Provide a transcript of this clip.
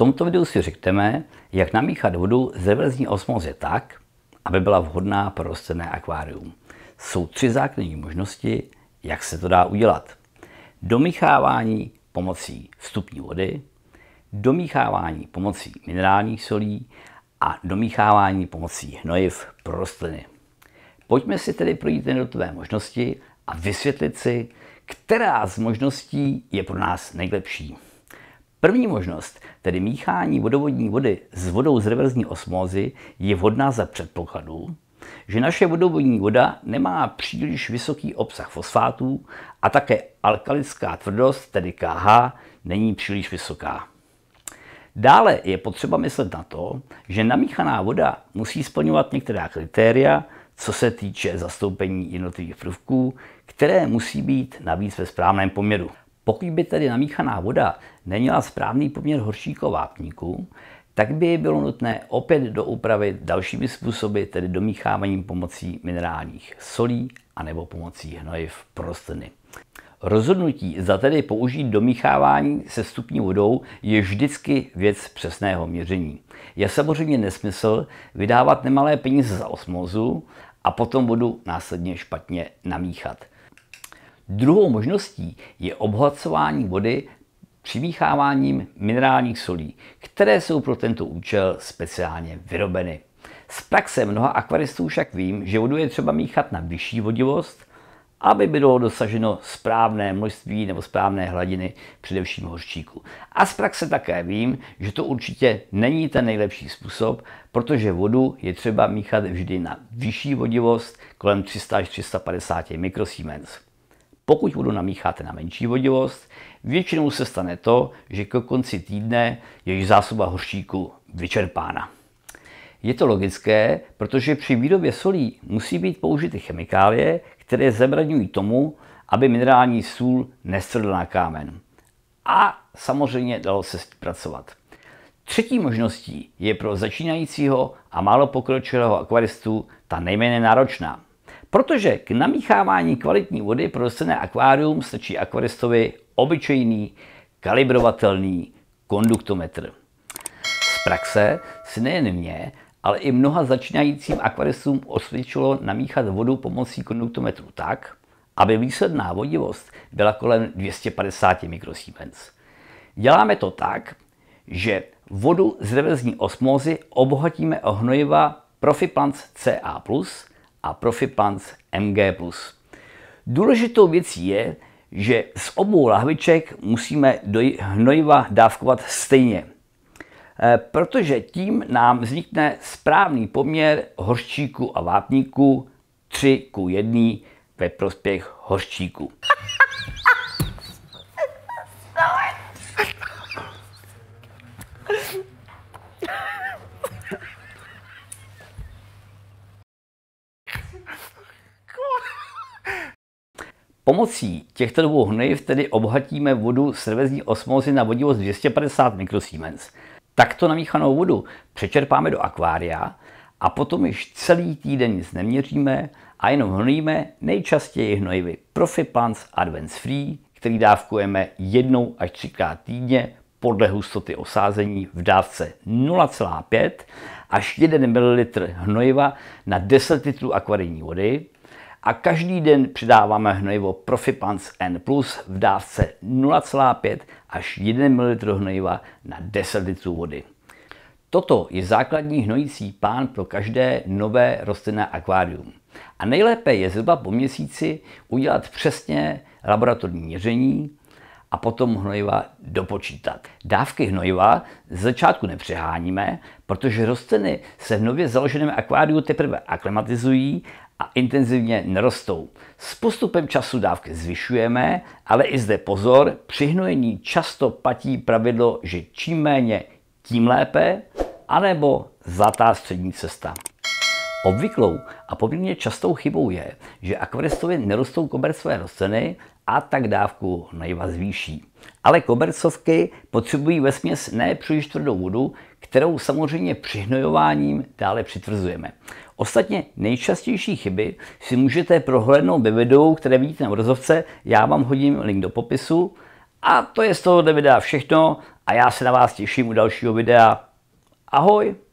tomto videu si řekneme, jak namíchat vodu z reverzní osmozy tak, aby byla vhodná pro rostlinné akvárium. Jsou tři základní možnosti, jak se to dá udělat. Domíchávání pomocí vstupní vody, domíchávání pomocí minerálních solí a domíchávání pomocí hnojiv pro rostliny. Pojďme si tedy projít jednotlivé možnosti a vysvětlit si, která z možností je pro nás nejlepší. První možnost, tedy míchání vodovodní vody s vodou z reverzní osmózy, je vhodná za předpokladu, že naše vodovodní voda nemá příliš vysoký obsah fosfátů a také alkalická tvrdost, tedy KH, není příliš vysoká. Dále je potřeba myslet na to, že namíchaná voda musí splňovat některá kritéria, co se týče zastoupení jednotlivých prvků, které musí být navíc ve správném poměru. Pokud by tedy namíchaná voda neměla správný poměr horšíko vápníku, tak by bylo nutné opět doupravit dalšími způsoby, tedy domícháváním pomocí minerálních solí anebo pomocí hnojiv pro Rozhodnutí, za tedy použít domíchávání se stupní vodou, je vždycky věc přesného měření. Je samozřejmě nesmysl vydávat nemalé peníze za osmozu a potom vodu následně špatně namíchat. Druhou možností je obohacování vody přimícháváním minerálních solí, které jsou pro tento účel speciálně vyrobeny. Z praxe mnoha akvaristů však vím, že vodu je třeba míchat na vyšší vodivost, aby bylo dosaženo správné množství nebo správné hladiny, především hořčíku. A z praxe také vím, že to určitě není ten nejlepší způsob, protože vodu je třeba míchat vždy na vyšší vodivost, kolem 300 až 350 mikrosiemens. Pokud vodu namícháte na menší vodivost, většinou se stane to, že ke konci týdne je již zásoba hořčíku vyčerpána. Je to logické, protože při výrobě solí musí být použity chemikálie, které zabraňují tomu, aby minerální sůl nestrdl na kámen. A samozřejmě dalo se s tím pracovat. Třetí možností je pro začínajícího a málo pokročilého akvaristu ta nejméně náročná – Protože k namíchávání kvalitní vody pro rostlinné akvárium stačí akvaristovi obyčejný kalibrovatelný konduktometr. Z praxe si nejen mě, ale i mnoha začínajícím akvaristům osvědčilo namíchat vodu pomocí konduktometru tak, aby výsledná vodivost byla kolem 250 mikrosiemens. Děláme to tak, že vodu z reverzní osmózy obohatíme o hnojiva Profiplants CA+, a Profipans MG+. Důležitou věcí je, že z obou lahviček musíme do hnojiva dávkovat stejně, e, protože tím nám vznikne správný poměr hořčíku a vápníku 3 ku 1 ve prospěch horščíku. Pomocí těchto dvou hnojiv tedy obohatíme vodu servezní osmózy na vodivost 250 mikrosiemens. Takto namíchanou vodu přečerpáme do akvária a potom již celý týden nic neměříme a jenom hnojíme nejčastěji hnojivy Plants Advance Free, který dávkujeme jednou až třikrát týdně podle hustoty osázení v dávce 0,5 až 1 ml hnojiva na 10 litrů akvarijní vody a každý den přidáváme hnojivo Profipans N+, plus v dávce 0,5 až 1 ml hnojiva na 10 litrů vody. Toto je základní hnojící plán pro každé nové rostlinné akvárium. A nejlépe je zhruba po měsíci udělat přesně laboratorní měření a potom hnojiva dopočítat. Dávky hnojiva z začátku nepřeháníme, protože rostliny se v nově založeném akváriu teprve aklimatizují a intenzivně nerostou. S postupem času dávky zvyšujeme, ale i zde pozor, při hnojení často patí pravidlo, že čím méně, tím lépe, anebo zlatá střední cesta. Obvyklou a poměrně častou chybou je, že akvaristovi nerostou kobercové rostliny a tak dávku nojva zvýší. Ale kobercovky potřebují ve směs ne příliš tvrdou vodu, kterou samozřejmě přihnojováním dále přitvrzujeme. Ostatně nejčastější chyby si můžete prohlédnout ve videu, které vidíte na obrazovce, já vám hodím link do popisu. A to je z toho videa všechno a já se na vás těším u dalšího videa. Ahoj!